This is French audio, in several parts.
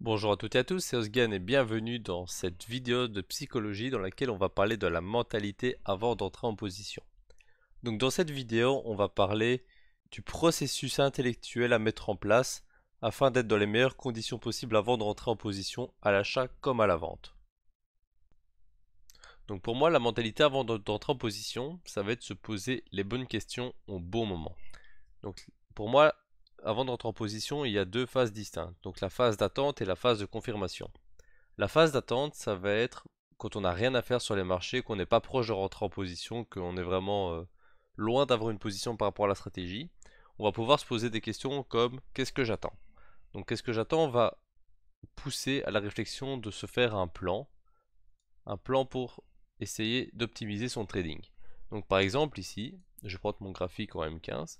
Bonjour à toutes et à tous, c'est Osgan et bienvenue dans cette vidéo de psychologie dans laquelle on va parler de la mentalité avant d'entrer en position. Donc dans cette vidéo, on va parler du processus intellectuel à mettre en place afin d'être dans les meilleures conditions possibles avant de rentrer en position à l'achat comme à la vente. Donc pour moi, la mentalité avant d'entrer en position, ça va être se poser les bonnes questions au bon moment. Donc pour moi, avant rentrer en position, il y a deux phases distinctes. Donc la phase d'attente et la phase de confirmation. La phase d'attente, ça va être quand on n'a rien à faire sur les marchés, qu'on n'est pas proche de rentrer en position, qu'on est vraiment euh, loin d'avoir une position par rapport à la stratégie. On va pouvoir se poser des questions comme qu'est-ce que j'attends Donc qu'est-ce que j'attends va pousser à la réflexion de se faire un plan, un plan pour essayer d'optimiser son trading. Donc par exemple ici, je prends mon graphique en M15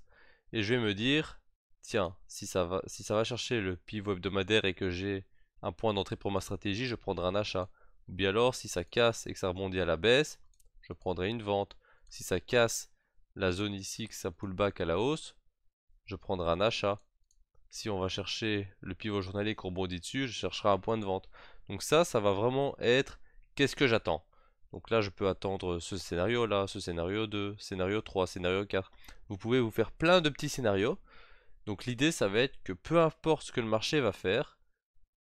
et je vais me dire tiens, si ça va, si ça va chercher le pivot hebdomadaire et que j'ai un point d'entrée pour ma stratégie, je prendrai un achat. Ou bien alors, si ça casse et que ça rebondit à la baisse, je prendrai une vente. Si ça casse la zone ici, que ça back à la hausse, je prendrai un achat. Si on va chercher le pivot journalier qu'on rebondit dessus, je chercherai un point de vente. Donc ça, ça va vraiment être qu'est-ce que j'attends. Donc là, je peux attendre ce scénario-là, ce scénario 2, scénario 3, scénario 4. Vous pouvez vous faire plein de petits scénarios donc l'idée, ça va être que peu importe ce que le marché va faire,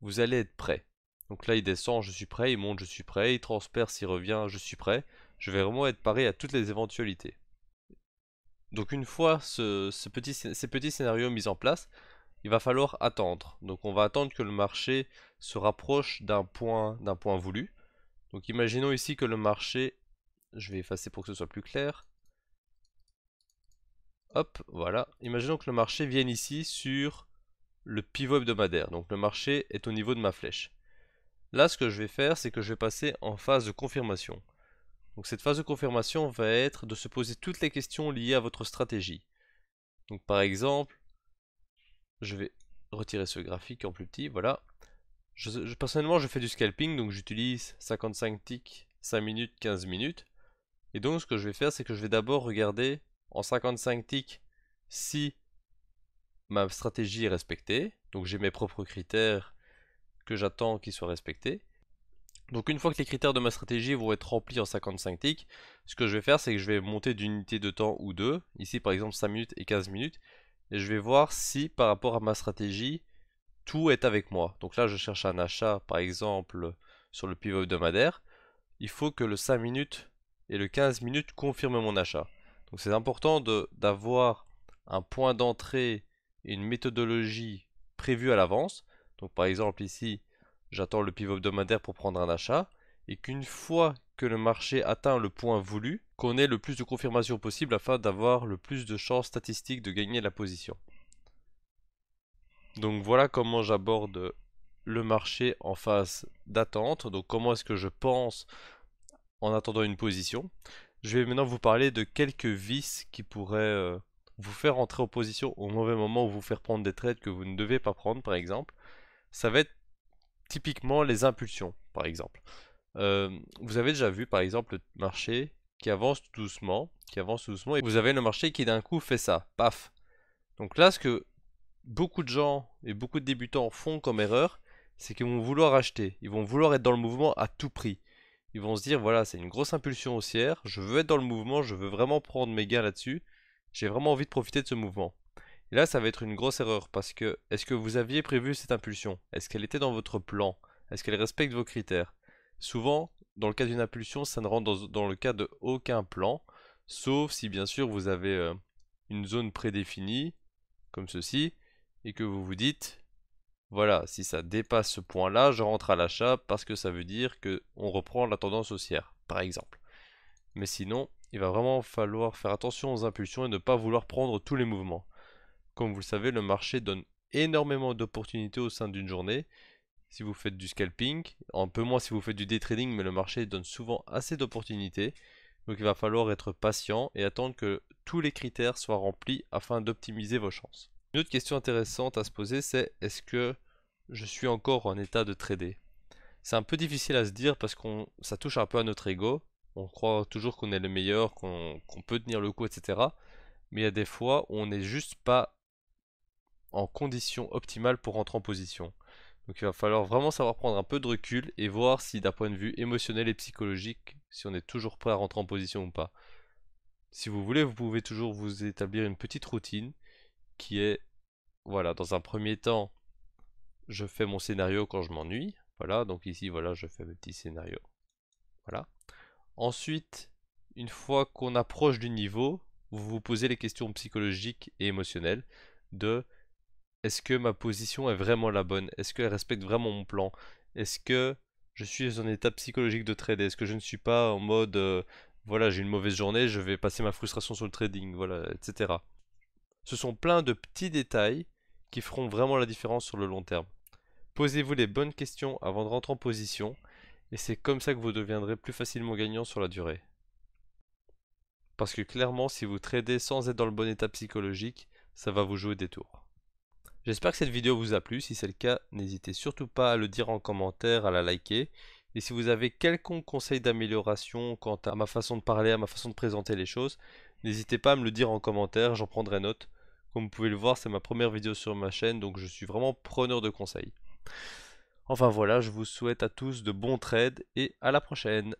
vous allez être prêt. Donc là, il descend, je suis prêt, il monte, je suis prêt, il transperce, il revient, je suis prêt. Je vais vraiment être paré à toutes les éventualités. Donc une fois ce, petit, ces petits scénarios mis en place, il va falloir attendre. Donc on va attendre que le marché se rapproche d'un point, d'un point voulu. Donc imaginons ici que le marché, je vais effacer pour que ce soit plus clair. Hop, voilà. Imaginons que le marché vienne ici sur le pivot hebdomadaire. Donc le marché est au niveau de ma flèche. Là, ce que je vais faire, c'est que je vais passer en phase de confirmation. Donc cette phase de confirmation va être de se poser toutes les questions liées à votre stratégie. Donc par exemple, je vais retirer ce graphique en plus petit, voilà. personnellement, je fais du scalping, donc j'utilise 55 ticks, 5 minutes, 15 minutes. Et donc ce que je vais faire, c'est que je vais d'abord regarder en 55 ticks si ma stratégie est respectée. Donc j'ai mes propres critères que j'attends qu'ils soient respectés. Donc une fois que les critères de ma stratégie vont être remplis en 55 ticks, ce que je vais faire c'est que je vais monter d'une unité de temps ou deux, ici par exemple 5 minutes et 15 minutes, et je vais voir si par rapport à ma stratégie, tout est avec moi. Donc là je cherche un achat par exemple sur le pivot hebdomadaire, il faut que le 5 minutes et le 15 minutes confirment mon achat. Donc c'est important d'avoir un point d'entrée, et une méthodologie prévue à l'avance. Donc par exemple ici, j'attends le pivot hebdomadaire pour prendre un achat et qu'une fois que le marché atteint le point voulu, qu'on ait le plus de confirmations possible afin d'avoir le plus de chances statistiques de gagner la position. Donc voilà comment j'aborde le marché en phase d'attente. Donc comment est-ce que je pense en attendant une position. Je vais maintenant vous parler de quelques vices qui pourraient euh, vous faire entrer en position au mauvais moment ou vous faire prendre des trades que vous ne devez pas prendre, par exemple. Ça va être typiquement les impulsions, par exemple. Euh, vous avez déjà vu, par exemple, le marché qui avance doucement, qui avance doucement, et vous avez le marché qui d'un coup fait ça, paf. Donc là, ce que beaucoup de gens et beaucoup de débutants font comme erreur, c'est qu'ils vont vouloir acheter, ils vont vouloir être dans le mouvement à tout prix. Ils vont se dire, voilà, c'est une grosse impulsion haussière, je veux être dans le mouvement, je veux vraiment prendre mes gains là-dessus, j'ai vraiment envie de profiter de ce mouvement. Et là, ça va être une grosse erreur parce que est-ce que vous aviez prévu cette impulsion Est-ce qu'elle était dans votre plan Est-ce qu'elle respecte vos critères Souvent, dans le cas d'une impulsion, ça ne rentre dans, le cas de aucun plan, sauf si bien sûr vous avez euh, une zone prédéfinie, comme ceci, et que vous vous dites voilà, si ça dépasse ce point-là, je rentre à l'achat parce que ça veut dire qu'on reprend la tendance haussière, par exemple. Mais sinon, il va vraiment falloir faire attention aux impulsions et ne pas vouloir prendre tous les mouvements. Comme vous le savez, le marché donne énormément d'opportunités au sein d'une journée. Si vous faites du scalping, un peu moins si vous faites du day trading, mais le marché donne souvent assez d'opportunités. Donc il va falloir être patient et attendre que tous les critères soient remplis afin d'optimiser vos chances. Une autre question intéressante à se poser, c'est est-ce que je suis encore en état de trader C'est un peu difficile à se dire parce que ça touche un peu à notre ego. On croit toujours qu'on est le meilleur, qu'on peut tenir le coup, etc. Mais il y a des fois où on n'est juste pas en condition optimale pour rentrer en position. Donc il va falloir vraiment savoir prendre un peu de recul et voir si d'un point de vue émotionnel et psychologique, si on est toujours prêt à rentrer en position ou pas. Si vous voulez, vous pouvez toujours vous établir une petite routine qui est, voilà, dans un premier temps, je fais mon scénario quand je m'ennuie. Voilà, donc ici, voilà, je fais mes petits scénarios. Voilà. Ensuite, une fois qu'on approche du niveau, vous vous posez les questions psychologiques et émotionnelles de est-ce que ma position est vraiment la bonne Est-ce qu'elle respecte vraiment mon plan Est-ce que je suis en état psychologique de trader, Est-ce que je ne suis pas en mode euh, voilà, j'ai une mauvaise journée, je vais passer ma frustration sur le trading, voilà, etc. Ce sont plein de petits détails qui feront vraiment la différence sur le long terme. Posez-vous les bonnes questions avant de rentrer en position et c'est comme ça que vous deviendrez plus facilement gagnant sur la durée. Parce que clairement, si vous tradez sans être dans le bon état psychologique, ça va vous jouer des tours. J'espère que cette vidéo vous a plu, si c'est le cas, n'hésitez surtout pas à le dire en commentaire, à la liker. Et si vous avez quelconque conseil d'amélioration quant à ma façon de parler, à ma façon de présenter les choses, n'hésitez pas à me le dire en commentaire, j'en prendrai note comme vous pouvez le voir, c'est ma première vidéo sur ma chaîne, donc je suis vraiment preneur de conseils. Enfin voilà, je vous souhaite à tous de bons trades et à la prochaine